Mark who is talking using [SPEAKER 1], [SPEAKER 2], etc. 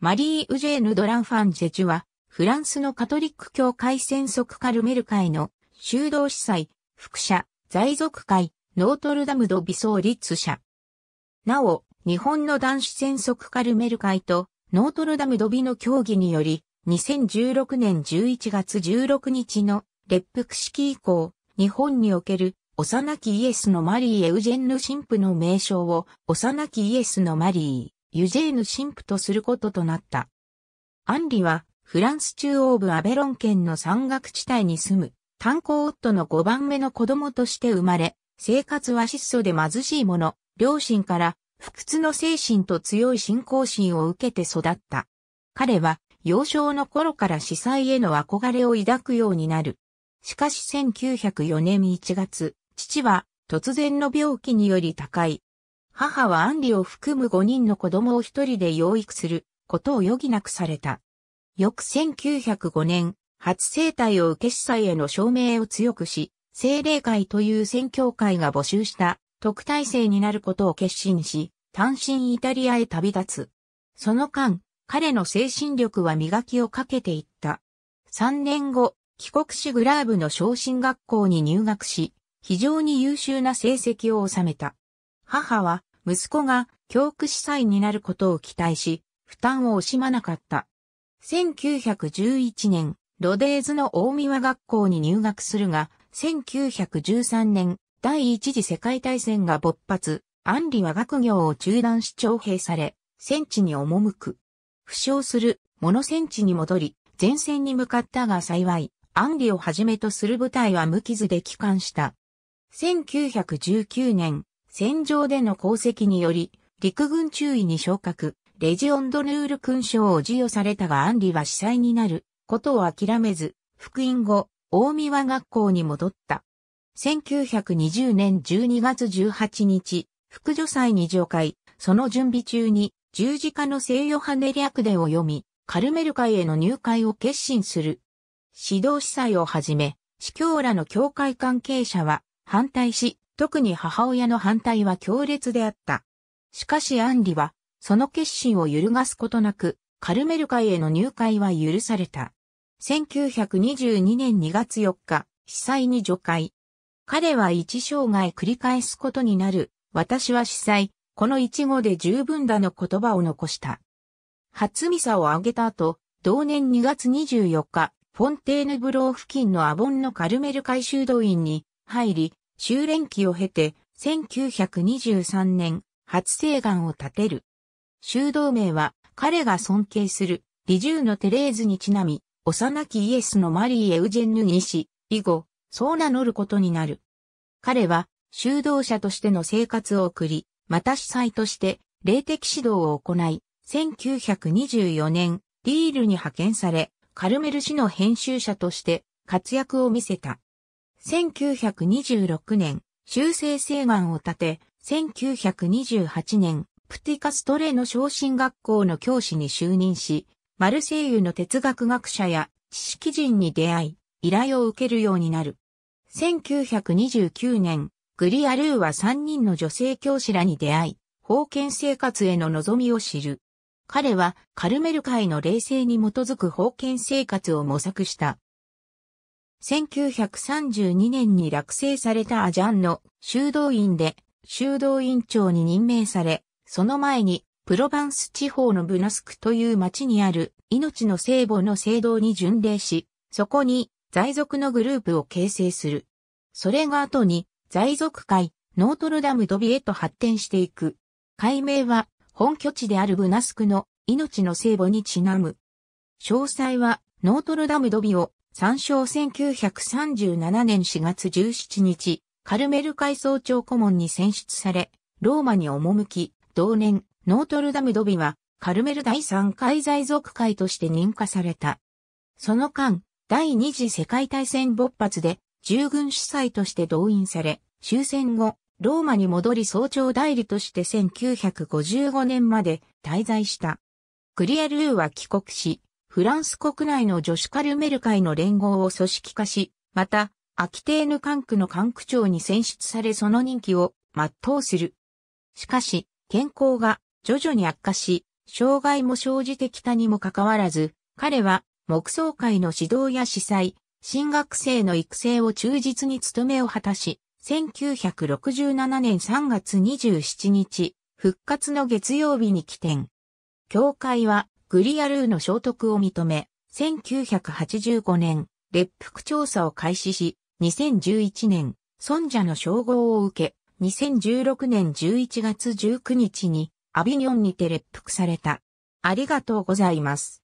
[SPEAKER 1] マリー・ウジェーヌ・ドランファンジェジュは、フランスのカトリック教会戦則カルメル会の修道司祭、副社、在属会、ノートルダム・ド・ビソーリッツ社。なお、日本の男子戦則カルメル会とノートルダム・ド・ビの協議により、2016年11月16日の列腹式以降、日本における幼きイエスのマリー・エウジェンヌ神父の名称を幼きイエスのマリー。ユジェーヌ神父とすることとなった。アンリは、フランス中央部アベロン県の山岳地帯に住む、炭鉱夫の5番目の子供として生まれ、生活は質素で貧しい者、両親から不屈の精神と強い信仰心を受けて育った。彼は幼少の頃から司祭への憧れを抱くようになる。しかし1904年1月、父は突然の病気により高い、母はアンリを含む5人の子供を一人で養育することを余儀なくされた。翌1905年、初生体を受け司祭への証明を強くし、聖霊会という宣教会が募集した特待生になることを決心し、単身イタリアへ旅立つ。その間、彼の精神力は磨きをかけていった。3年後、帰国しグラーブの昇進学校に入学し、非常に優秀な成績を収めた。母は息子が教区司祭になることを期待し、負担を惜しまなかった。1911年、ロデーズの大宮学校に入学するが、1913年、第一次世界大戦が勃発、アンリは学業を中断し徴兵され、戦地に赴く。負傷する、モノ戦地に戻り、前線に向かったが幸い、アンリをはじめとする部隊は無傷で帰還した。1919年、戦場での功績により、陸軍中尉に昇格、レジオンドヌール勲章を授与されたがアンリは司祭になることを諦めず、復員後、大宮学校に戻った。1920年12月18日、副助祭に上会、その準備中に十字架の聖ヨハネ略でを読み、カルメル会への入会を決心する。指導司祭をはじめ、司教らの教会関係者は反対し、特に母親の反対は強烈であった。しかしアンリは、その決心を揺るがすことなく、カルメル会への入会は許された。1922年2月4日、被災に除会。彼は一生涯繰り返すことになる。私は被災、この一語で十分だの言葉を残した。初ミサを挙げた後、同年2月24日、フォンテーヌブロー付近のアボンのカルメル会修道院に入り、修練期を経て、1923年、初生願を立てる。修道名は、彼が尊敬する、リジューのテレーズにちなみ、幼きイエスのマリー・エウジェンヌにし、以後、そう名乗ることになる。彼は、修道者としての生活を送り、また司祭として、霊的指導を行い、1924年、リールに派遣され、カルメル氏の編集者として活躍を見せた。1926年、修正請願を立て、1928年、プティカストレの昇進学校の教師に就任し、マルセイユの哲学学者や知識人に出会い、依頼を受けるようになる。1929年、グリアルーは3人の女性教師らに出会い、封建生活への望みを知る。彼はカルメル会の冷静に基づく封建生活を模索した。1932年に落成されたアジャンの修道院で修道院長に任命され、その前にプロバンス地方のブナスクという町にある命の聖母の聖堂に巡礼し、そこに在属のグループを形成する。それが後に在属会ノートルダムドビへと発展していく。改名は本拠地であるブナスクの命の聖母にちなむ。詳細はノートルダムドビを参照1937年4月17日、カルメル海総長顧問に選出され、ローマに赴き、同年、ノートルダムドビは、カルメル第3海在属会として認可された。その間、第二次世界大戦勃発で、従軍司祭として動員され、終戦後、ローマに戻り総長代理として1955年まで滞在した。クリアルーは帰国し、フランス国内の女子カルメル会の連合を組織化し、また、アキテーヌ管区の管区長に選出されその任期を全うする。しかし、健康が徐々に悪化し、障害も生じてきたにもかかわらず、彼は、木葬会の指導や司祭、新学生の育成を忠実に務めを果たし、1967年3月27日、復活の月曜日に起点。教会はグリアルーの聖徳を認め、1985年、列腹調査を開始し、2011年、尊者の称号を受け、2016年11月19日に、アビニョンにて列腹された。ありがとうございます。